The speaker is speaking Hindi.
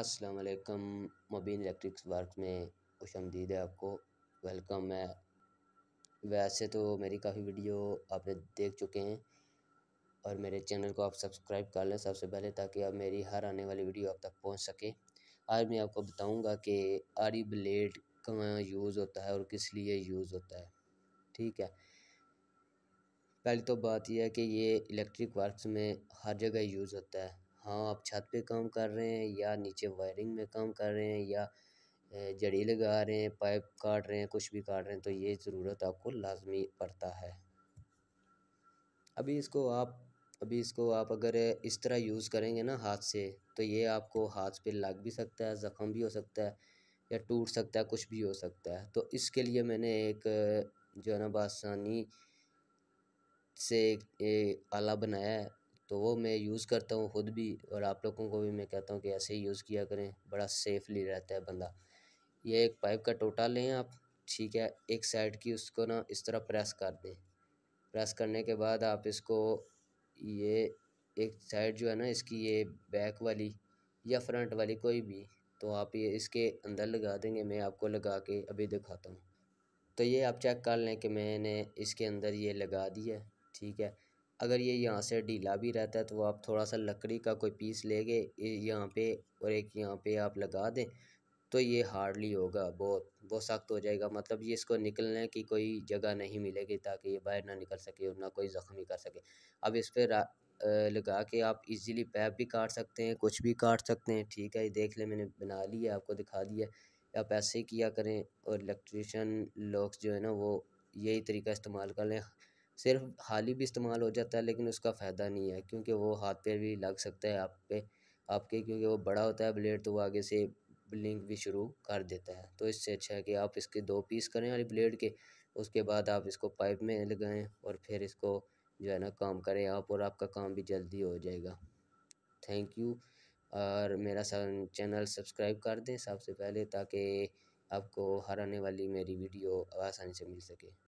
अस्सलाम वालेकुम मुबीन इलेक्ट्रिक्स वर्क में खुश आमदीद है आपको वेलकम है वैसे तो मेरी काफ़ी वीडियो आपने देख चुके हैं और मेरे चैनल को आप सब्सक्राइब कर लें सबसे पहले ताकि आप मेरी हर आने वाली वीडियो आप तक पहुंच सके आज मैं आपको बताऊंगा कि आरी ब्लेड कहाँ यूज़ होता है और किस लिए यूज़ होता है ठीक है पहली तो बात यह है कि ये इलेक्ट्रिक वर्क में हर जगह यूज़ होता है हाँ आप छत पे काम कर रहे हैं या नीचे वायरिंग में काम कर रहे हैं या जड़ी लगा रहे हैं पाइप काट रहे हैं कुछ भी काट रहे हैं तो ये ज़रूरत आपको लाजमी पड़ता है अभी इसको आप अभी इसको आप अगर इस तरह यूज़ करेंगे ना हाथ से तो ये आपको हाथ पे लग भी सकता है ज़ख़म भी हो सकता है या टूट सकता है कुछ भी हो सकता है तो इसके लिए मैंने एक जो है ना बासानी से एक आला बनाया है तो वो मैं यूज़ करता हूँ ख़ुद भी और आप लोगों को भी मैं कहता हूँ कि ऐसे ही यूज़ किया करें बड़ा सेफली रहता है बंदा ये एक पाइप का टोटा लें आप ठीक है एक साइड की उसको ना इस तरह प्रेस कर दें प्रेस करने के बाद आप इसको ये एक साइड जो है ना इसकी ये बैक वाली या फ्रंट वाली कोई भी तो आप ये इसके अंदर लगा देंगे मैं आपको लगा के अभी दिखाता हूँ तो ये आप चेक कर लें कि मैंने इसके अंदर ये लगा दिया ठीक है अगर ये यहाँ से ढीला भी रहता है तो आप थोड़ा सा लकड़ी का कोई पीस ले गए यहाँ पे और एक यहाँ पे आप लगा दें तो ये हार्डली होगा बहुत बहुत सख्त हो जाएगा मतलब ये इसको निकलने की कोई जगह नहीं मिलेगी ताकि ये बाहर ना निकल सके और ना कोई ज़ख्मी कर सके अब इस पर लगा के आप इजीली पैप भी काट सकते हैं कुछ भी काट सकते हैं ठीक है ये देख ले मैंने बना लिया आपको दिखा दिया आप ऐसे ही किया करें और इलेक्ट्रिशन लोग जो है ना वो यही तरीका इस्तेमाल कर लें सिर्फ हाली भी इस्तेमाल हो जाता है लेकिन उसका फ़ायदा नहीं है क्योंकि वो हाथ पे भी लग सकता है आप पे आपके क्योंकि वो बड़ा होता है ब्लेड तो वो आगे से ब्लिंक भी शुरू कर देता है तो इससे अच्छा है कि आप इसके दो पीस करें वाली ब्लेड के उसके बाद आप इसको पाइप में लगाएँ और फिर इसको जो है ना काम करें आप और आपका काम भी जल्दी हो जाएगा थैंक यू और मेरा चैनल सब्सक्राइब कर दें सबसे पहले ताकि आपको हर आने वाली मेरी वीडियो आसानी से मिल सके